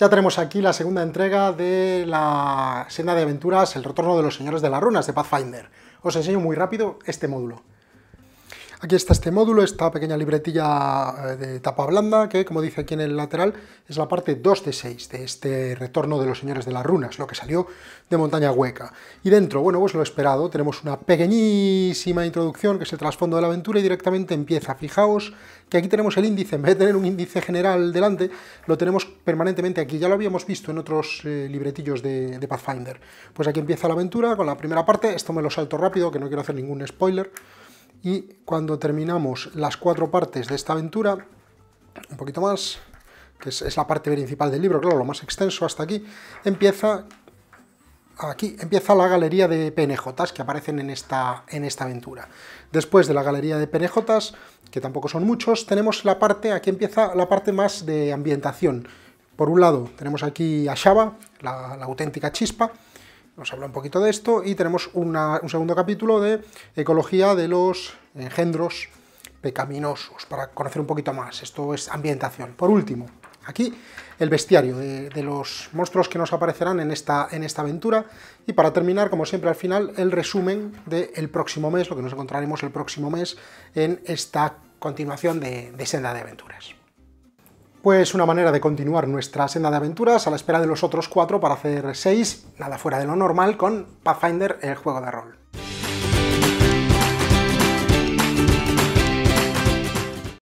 Ya tenemos aquí la segunda entrega de la senda de aventuras El retorno de los señores de las runas de Pathfinder. Os enseño muy rápido este módulo. Aquí está este módulo, esta pequeña libretilla eh, de tapa blanda, que como dice aquí en el lateral, es la parte 2 de 6 de este retorno de los señores de las runas, lo que salió de Montaña Hueca. Y dentro, bueno, pues lo esperado, tenemos una pequeñísima introducción, que es el trasfondo de la aventura, y directamente empieza. Fijaos que aquí tenemos el índice, en vez de tener un índice general delante, lo tenemos permanentemente aquí. Ya lo habíamos visto en otros eh, libretillos de, de Pathfinder. Pues aquí empieza la aventura con la primera parte, esto me lo salto rápido, que no quiero hacer ningún spoiler y cuando terminamos las cuatro partes de esta aventura, un poquito más, que es, la parte principal del libro, claro, lo más extenso hasta aquí, empieza aquí empieza la galería de PNJs que aparecen en esta, en esta aventura. Después de la galería de PNJs, que tampoco son muchos, tenemos la parte, aquí empieza la parte más de ambientación. Por un lado, tenemos aquí a Shaba, la auténtica chispa, nos habla un poquito de esto y tenemos un segundo capítulo de ecología de los engendros pecaminosos, para conocer un poquito más. Esto es ambientación. Por último, aquí el bestiario de, los monstruos que nos aparecerán en esta, en esta, aventura. Y para terminar, como siempre al final, el resumen del el próximo mes, lo que nos encontraremos el próximo mes en esta continuación de Senda de Aventuras pues una manera de continuar nuestra senda de aventuras a la espera de los otros cuatro para hacer seis, nada fuera de lo normal, con Pathfinder, el juego de rol.